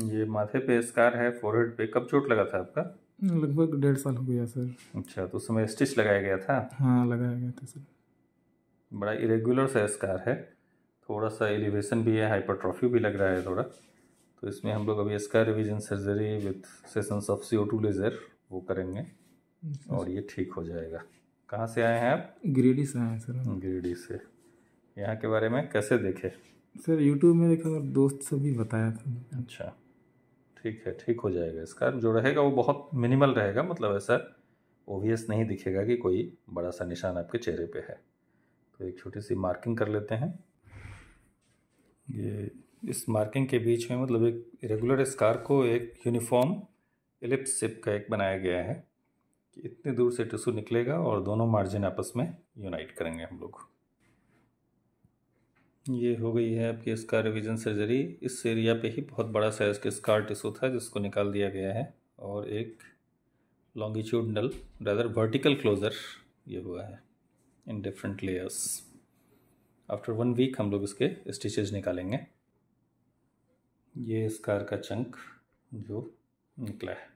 ये माथे पे स्कार है फोरहेड पे कब चोट लगा था आपका लगभग डेढ़ साल हो गया सर अच्छा तो उस समय स्टिच लगाया गया था हाँ लगाया गया था सर बड़ा इरेगुलर सा स्कार है थोड़ा सा एलिवेशन भी है हाइपरट्रॉफी भी लग रहा है थोड़ा तो इसमें हम लोग अभी scar revision surgery with sessions of C O two laser वो करेंगे अच्छा, और ये ठीक हो जाएगा कहाँ से आए हैं आप गिरिडीह से आए हैं सर गिरिडीह से यहाँ के बारे में कैसे देखे सर यूट्यूब में देखा और दोस्त सभी बताया था अच्छा ठीक है ठीक हो जाएगा इसका जो रहेगा वो बहुत मिनिमल रहेगा मतलब ऐसा ओबियस नहीं दिखेगा कि कोई बड़ा सा निशान आपके चेहरे पे है तो एक छोटी सी मार्किंग कर लेते हैं ये इस मार्किंग के बीच में मतलब एक रेगुलर स्कार को एक यूनिफॉर्म एलिप्स शेप का एक बनाया गया है कि इतनी दूर से टिशू निकलेगा और दोनों मार्जिन आपस में यूनाइट करेंगे हम लोग ये हो गई है आपकी इसका रिविजन सर्जरी इस एरिया पे ही बहुत बड़ा साइज का स्कार टिश्यू था जिसको निकाल दिया गया है और एक लॉन्गिट्यूडनल रदर वर्टिकल क्लोजर ये हुआ है in different layers after one week हम लोग इसके स्टिचेज निकालेंगे ये स्कार का चंक जो निकला है